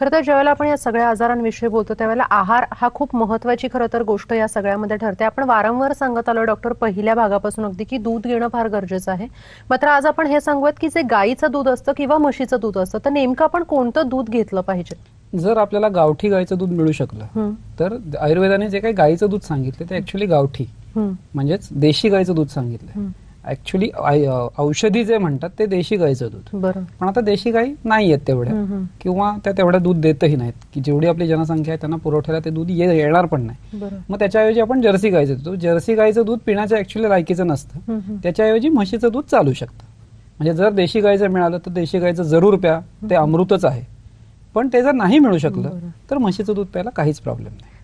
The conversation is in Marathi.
खरं तर ज्यावेळेला आपण या सगळ्या आजारांविषयी बोलतो त्यावेळेला आहार हा खूप महत्वाची खरं तर गोष्ट या सगळ्यामध्ये ठरते आपण वारंवार सांगत आलो डॉक्टर पहिल्या भागापासून अगदी की दूध घेणं फार गरजेचं आहे मात्र आज आपण हे सांगूयात की जे गायीचं दूध असतं किंवा म्हशीचं दूध असतं तर नेमकं आपण कोणतं दूध घेतलं पाहिजे जर आपल्याला गावठी गायचं दूध मिळू शकलं तर आयुर्वेदाने जे काही गायीचं दूध सांगितलं ते ऍक्च्युली गावठी म्हणजेच देशी गायचं दूध सांगितलं ऍक्च्युली औषधी जे म्हणतात ते देशी गायचं दूध बरं पण आता देशी गाई नाही आहेत तेवढ्या किंवा त्या तेवढ्या दूध देतही नाहीत की जेवढी आपली जनसंख्या आहे त्यांना पुरवठ्याला ते दूध येणार पण नाही मग त्याच्याऐवजी आपण जर्सी गायचं देतो जर्सी गायचं दूध पिण्याच्या ऍक्च्युली लायकीचं नसतं त्याच्याऐवजी म्हशीचं दूध चालू शकतं म्हणजे जर देशी गायचं मिळालं तर देशी गायचं जरूर प्या ते अमृतच आहे पण ते जर नाही मिळू शकलं तर म्हशीचं दूध प्यायला काहीच प्रॉब्लेम नाही